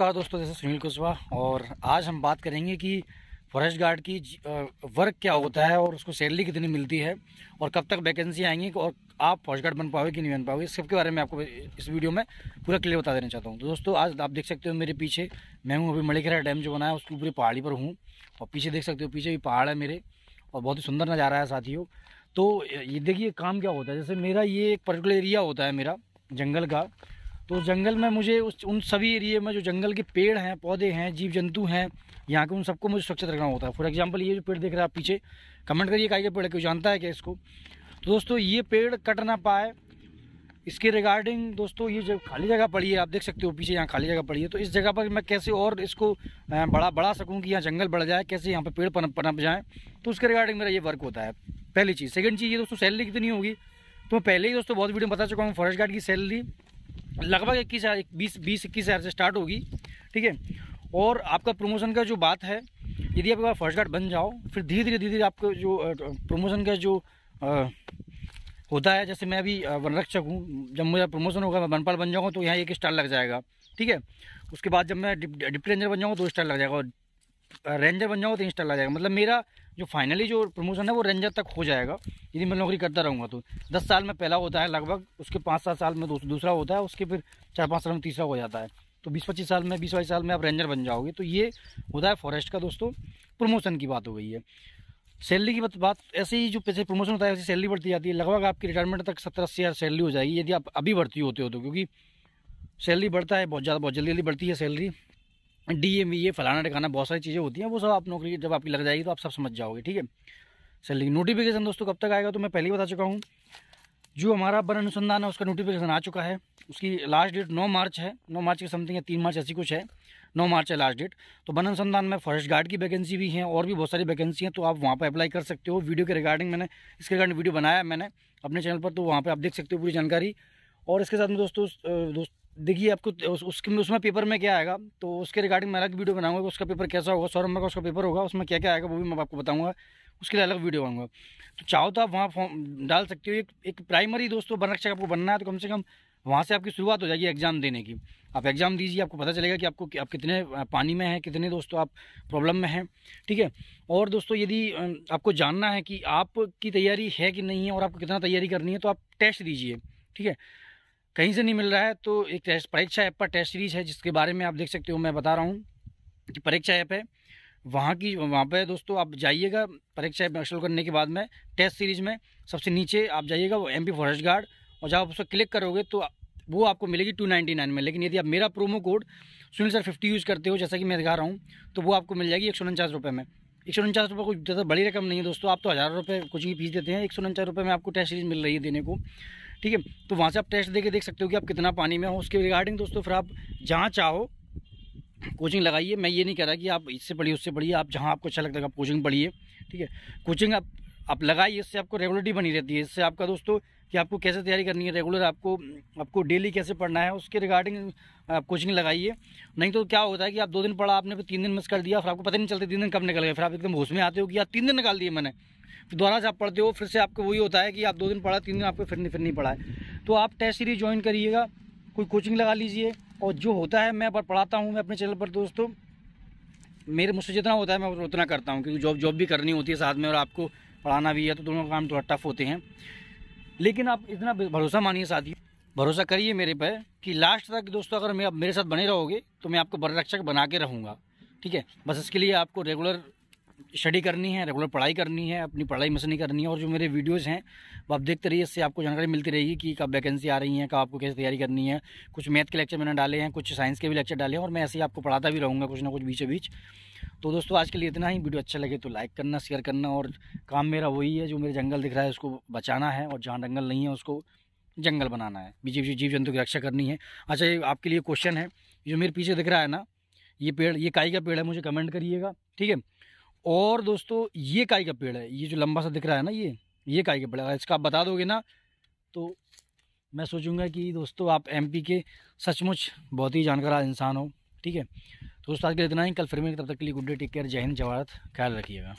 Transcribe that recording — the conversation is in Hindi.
नमस्कार दोस्तों जैसे सुनील कुशवाहा और आज हम बात करेंगे कि फॉरेस्ट गार्ड की वर्क क्या होता है और उसको सैलरी कितनी मिलती है और कब तक वैकेंसी आएंगी और आप फॉरेस्ट गार्ड बन पाओगे कि नहीं बन पाओगे इस सबके बारे में आपको इस वीडियो में पूरा क्लियर बता देना चाहता हूँ तो दोस्तों आज आप देख सकते हो मेरे पीछे मैं हूँ अभी मलिकरा डैम जो बनाया है उसकी पूरी पहाड़ी पर हूँ और पीछे देख सकते हो पीछे भी पहाड़ है मेरे और बहुत ही सुंदर नज़ारा है साथियों तो ये देखिए काम क्या होता है जैसे मेरा ये एक पर्टिकुलर एरिया होता है मेरा जंगल का तो जंगल में मुझे उस उन सभी एरिए में जो जंगल के पेड़ हैं पौधे हैं जीव जंतु हैं यहाँ के उन सबको मुझे सुरक्षित रखना होता है फॉर एग्जाम्पल ये जो पेड़ देख रहे हैं आप पीछे कमेंट करिए काय के पेड़ है क्यों जानता है क्या इसको तो दोस्तों ये पेड़ कट ना पाए इसके रिगार्डिंग दोस्तों ये जब खाली जगह पड़ी है आप देख सकते हो पीछे यहाँ खाली जगह पड़ी है तो इस जगह पर मैं कैसे और इसको बड़ा बढ़ा सकूँ कि यहाँ जंगल बढ़ जाए कैसे यहाँ पर पेड़ पनप पनप जाएँ तो उसके रिगार्डिंग मेरा ये वर्क होता है पहली चीज़ सेकेंड चीज़ ये दोस्तों सैलरी कितनी होगी तो पहले ही दोस्तों बहुत वीडियो बता चुका हूँ फॉरेस्ट गार्ड की सैलरी लगभग इक्कीस हज़ार बीस बीस इक्कीस हज़ार से स्टार्ट होगी ठीक है और आपका प्रमोशन का जो बात है यदि आप फर्स्ट गार्ड बन जाओ फिर धीरे धीरे धीरे धीरे आपका जो प्रमोशन का जो आ, होता है जैसे मैं अभी वनरक्षक हूँ जब मुझे प्रमोशन होगा मैं वनपाल बन जाऊँगा तो यहाँ एक स्टार लग जाएगा ठीक है उसके बाद जब मैं डिप्टी रेंजर बन जाऊँगा दो तो स्टार लग जाएगा और रेंजर बन जाऊँगा तो तीन स्टार लग जाएगा मतलब मेरा जो फाइनली जो प्रमोशन है वो रेंजर तक हो जाएगा यदि मैं नौकरी करता रहूँगा तो दस साल में पहला होता है लगभग उसके पाँच सात साल में दूसरा होता है उसके फिर चार पाँच साल में तीसरा हो जाता है तो बीस पच्चीस साल में बीस बाईस साल में आप रेंजर बन जाओगे तो ये होता है फॉरेस्ट का दोस्तों प्रमोशन की बात हो गई है सैलरी की बात ऐसे ही जो पैसे प्रमोशन होता है वैसे सैलरी बढ़ती जाती है लगभग आपकी रिटायरमेंट तक सत्रह अस्सी हज़ार सैलरी हो जाएगी यदि आप अभी बढ़ती होते हो तो क्योंकि सैलरी बढ़ता है बहुत ज़्यादा बहुत जल्दी जल्दी बढ़ती है सैलरी डी एम ये फलाना टिकाना बहुत सारी चीज़ें होती हैं वो सब आप नौकरी जब आपकी लग जाएगी तो आप सब समझ जाओगे ठीक है लेकिन नोटिफिकेशन दोस्तों कब तक आएगा तो मैं पहले ही बता चुका हूँ जो हमारा वन अनुसंधान है उसका नोटिफिकेशन आ चुका है उसकी लास्ट डेट 9 मार्च है 9 मार्च के समथिंग या 3 मार्च ऐसी कुछ है 9 मार्च है लास्ट डेट तो वन अनुसंधान में फॉरेस्ट गार्ड की वैकेंसी भी है और भी बहुत सारी वैकेंसी हैं तो आप वहाँ पर अप्लाई कर सकते हो वीडियो के रिगार्डिंग मैंने इसके रिगार्डिंग वीडियो बनाया मैंने अपने चैनल पर तो वहाँ पर आप देख सकते हो पूरी जानकारी और इसके साथ में दोस्तों दोस्त देखिए आपको उसके उसमें पेपर में क्या आएगा तो उसके रिगार्डिंग मैं अलग वीडियो बनाऊंगा उसका पेपर कैसा होगा सौ नंबर का उसका पेपर होगा उसमें क्या क्या आएगा वो भी मैं आपको बताऊंगा उसके लिए अलग वीडियो आऊँगा तो चाहो तो आप वहाँ फॉर्म डाल सकते हो एक एक प्राइमरी दोस्तों वनरक्षक आपको बनना है तो कम से कम वहाँ से आपकी शुरुआत हो जाएगी एग्ज़ाम देने की आप एग्ज़ाम दीजिए आपको पता चलेगा कि आपको आप कितने पानी में हैं कितने दोस्तों आप प्रॉब्लम में हैं ठीक है और दोस्तों यदि आपको जानना है कि आपकी तैयारी है कि नहीं है और आपको कितना तैयारी करनी है तो आप टेस्ट दीजिए ठीक है कहीं से नहीं मिल रहा है तो एक टेस्ट परीक्षा ऐप पर टेस्ट सीरीज है जिसके बारे में आप देख सकते हो मैं बता रहा हूँ कि परीक्षा ऐप है वहाँ की वहाँ पे दोस्तों आप जाइएगा परीक्षा ऐप इंस्टॉल करने के बाद में टेस्ट सीरीज में सबसे नीचे आप जाइएगा वो एम फॉरेस्ट गार्ड और जब आप उस पर क्लिक करोगे तो वो आपको मिलेगी टू नाइन्टी नाइन में लेकिन यदि आप मेरा promo code Sunil sir fifty use करते हो जैसा कि मैं दिखा रहा हूँ तो वो आपको मिल जाएगी एक सौ उनचास रुपये में एक सौ उनचास रुपये कुछ ज़्यादा बड़ी रकम नहीं है दोस्तों आप तो हज़ार रुपये कुछ ही फीस देते हैं एक सौ उनचास रुपये में आपको टेस्ट सीरीज मिल रही है देने को ठीक है तो वहाँ से आप टेस्ट दे के देख सकते हो कि आप कितना पानी में हो उसके रिगार्डिंग दोस्तों फिर आप जहाँ चाहो कोचिंग लगाइए मैं ये नहीं कह रहा कि आप इससे पढ़िए उससे पढ़िए आप जहाँ आपको अच्छा लगता है आप कोचिंग पढ़िए ठीक है कोचिंग आप आप लगाइए इससे आपको रेगुलरिटी बनी रहती है इससे आपका दोस्तों कि आपको कैसे तैयारी करनी है रेगुलर आपको आपको डेली कैसे पढ़ना है उसके रिगार्डिंग आप कोचिंग लगाइए नहीं तो क्या होता है कि आप दो दिन पढ़ा आपने फिर तीन दिन मिस कर दिया फिर आपको पता नहीं चलता तीन दिन कब निकल गए फिर आप एकदम होश में आते हो कि यार तीन दिन निकाल दिए मैंने दोबारा से आप पढ़ते हो फिर से आपको वही होता है कि आप दो दिन पढ़ा तीन दिन आपको फिर नहीं फिर नहीं पढ़ा है तो आप टेस्ट सीरीज ज्वाइन करिएगा कोई कोचिंग लगा लीजिए और जो होता है मैं पढ़ाता हूँ मैं अपने चैनल पर दोस्तों मेरे मुझसे जितना होता है मैं उतना करता हूँ क्योंकि जॉब जॉब भी करनी होती है साथ में और आपको पढ़ाना भी है तो दोनों काम थोड़ा तो टफ होते हैं लेकिन आप इतना भरोसा मानिए साथी भरोसा करिए मेरे पर कि लास्ट तक दोस्तों अगर मैं मेरे साथ बने रहोगे तो मैं आपको रक्षक बना के रहूँगा ठीक है बस इसके लिए आपको रेगुलर स्टडी करनी है रेगुलर पढ़ाई करनी है अपनी पढ़ाई मसनी करनी है और जो मेरे वीडियोज़ हैं वो आप देखते रहिए इससे आपको जानकारी मिलती रहेगी कि कब वैकेंसी आ रही है कब आपको कैसे तैयारी करनी है कुछ मैथ के लेक्चर मैंने डाले हैं कुछ साइंस के भी लेक्चर डाले हैं और मैं ऐसे ही आपको पढ़ाता भी रहूँगा कुछ ना कुछ बीच बीच तो दोस्तों आज के लिए इतना ही वीडियो अच्छा लगे तो लाइक करना शेयर करना और काम मेरा वही है जो मेरे जंगल दिख रहा है उसको बचाना है और जहाँ जंगल नहीं है उसको जंगल बनाना है बीजेपी जीव जंतु की रक्षा करनी है अच्छा ये आपके लिए क्वेश्चन है जो मेरे पीछे दिख रहा है ना ये पेड़ ये काई का पेड़ है मुझे कमेंट करिएगा ठीक है और दोस्तों ये काई का पेड़ है ये जो लंबा सा दिख रहा है ना ये ये काई का पेड़ है इसका आप बता दोगे ना तो मैं सोचूंगा कि दोस्तों आप एमपी के सचमुच बहुत ही जानकार इंसान हो ठीक है तो दोस्तों आज के इतना ही कल फिर में तब तक के लिए गुड डे टेक केयर जय हिंद जवाहरत ख्याल रखिएगा